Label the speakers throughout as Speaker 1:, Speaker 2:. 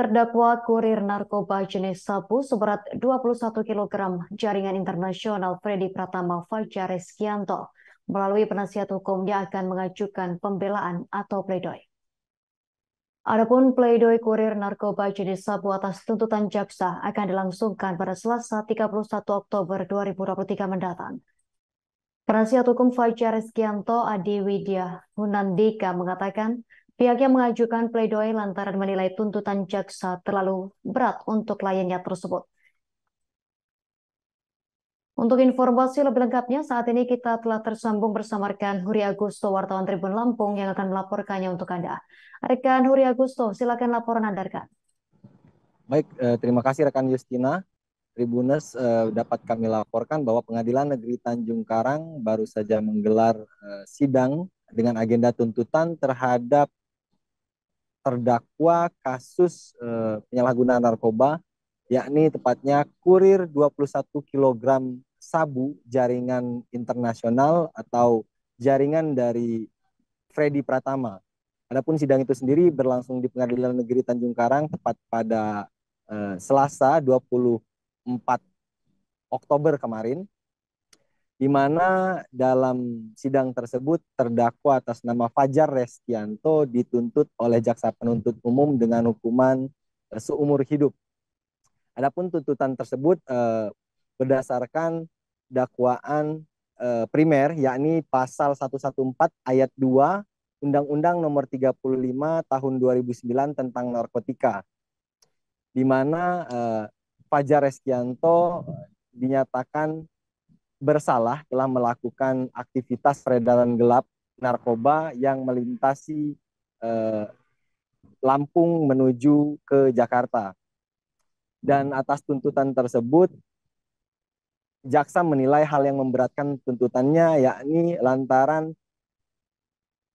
Speaker 1: Terdakwa kurir narkoba jenis sabu seberat 21 kg jaringan internasional Freddy Pratama Fajar Reskianto melalui penasihat hukumnya akan mengajukan pembelaan atau pledoi. Adapun pledoi kurir narkoba jenis sabu atas tuntutan jaksa akan dilangsungkan pada Selasa 31 Oktober 2023 mendatang. Penasihat hukum Fajar Reskianto Adi Widya Hunandika mengatakan, Pihaknya mengajukan pledoi lantaran menilai tuntutan jaksa terlalu berat untuk kliennya tersebut. Untuk informasi lebih lengkapnya, saat ini kita telah tersambung bersama rekan Huri Agusto, wartawan Tribun Lampung, yang akan melaporkannya untuk Anda. Rekan Huri Agusto, silakan laporan Anda, rekan.
Speaker 2: Baik, eh, terima kasih rekan Justina. Tribunus eh, dapat kami laporkan bahwa Pengadilan Negeri Tanjung Karang baru saja menggelar eh, sidang dengan agenda tuntutan terhadap terdakwa kasus eh, penyalahgunaan narkoba yakni tepatnya kurir 21 kg sabu jaringan internasional atau jaringan dari Freddy Pratama. Adapun sidang itu sendiri berlangsung di Pengadilan Negeri Tanjung Karang tepat pada eh, Selasa 24 Oktober kemarin di mana dalam sidang tersebut terdakwa atas nama Fajar Restianto dituntut oleh jaksa penuntut umum dengan hukuman eh, seumur hidup. Adapun tuntutan tersebut eh, berdasarkan dakwaan eh, primer yakni pasal 114 ayat 2 Undang-Undang Nomor 35 Tahun 2009 tentang narkotika, di mana eh, Fajar Restianto eh, dinyatakan bersalah telah melakukan aktivitas peredaran gelap narkoba yang melintasi eh, Lampung menuju ke Jakarta. Dan atas tuntutan tersebut, jaksa menilai hal yang memberatkan tuntutannya yakni lantaran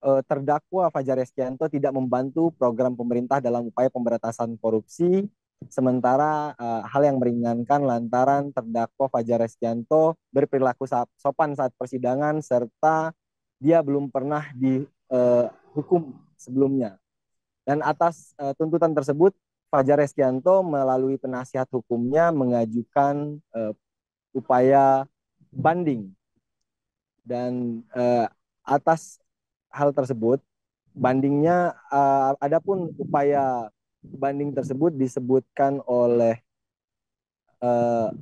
Speaker 2: eh, terdakwa Fajar Eskianto tidak membantu program pemerintah dalam upaya pemberantasan korupsi Sementara uh, hal yang meringankan lantaran terdakwa Fajar Resjanto berperilaku sopan saat persidangan serta dia belum pernah dihukum eh, uh, sebelumnya. Dan atas uh, tuntutan tersebut, Fajar Resjanto melalui penasihat hukumnya mengajukan uh, upaya banding. Dan uh, atas hal tersebut, bandingnya uh, ada pun upaya banding tersebut disebutkan oleh uh,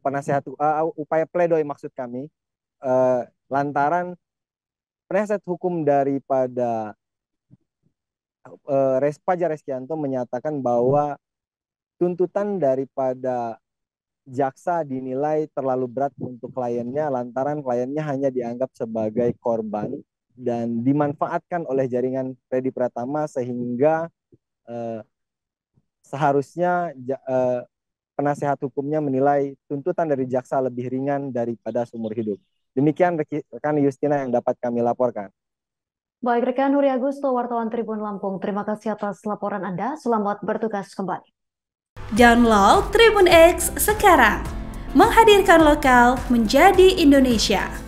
Speaker 2: penasehat uh, upaya pledoi maksud kami uh, lantaran penasehat hukum daripada uh, Respaja Reskianto menyatakan bahwa tuntutan daripada jaksa dinilai terlalu berat untuk kliennya lantaran kliennya hanya dianggap sebagai korban dan dimanfaatkan oleh jaringan Freddy Pratama sehingga eh, seharusnya eh, penasehat hukumnya menilai tuntutan dari jaksa lebih ringan daripada seumur hidup. Demikian rekan Yustina yang dapat kami laporkan.
Speaker 1: Baik rekan Huri Agusto, wartawan Tribun Lampung. Terima kasih atas laporan Anda. Selamat bertugas kembali. Download Tribun X sekarang. Menghadirkan lokal menjadi Indonesia.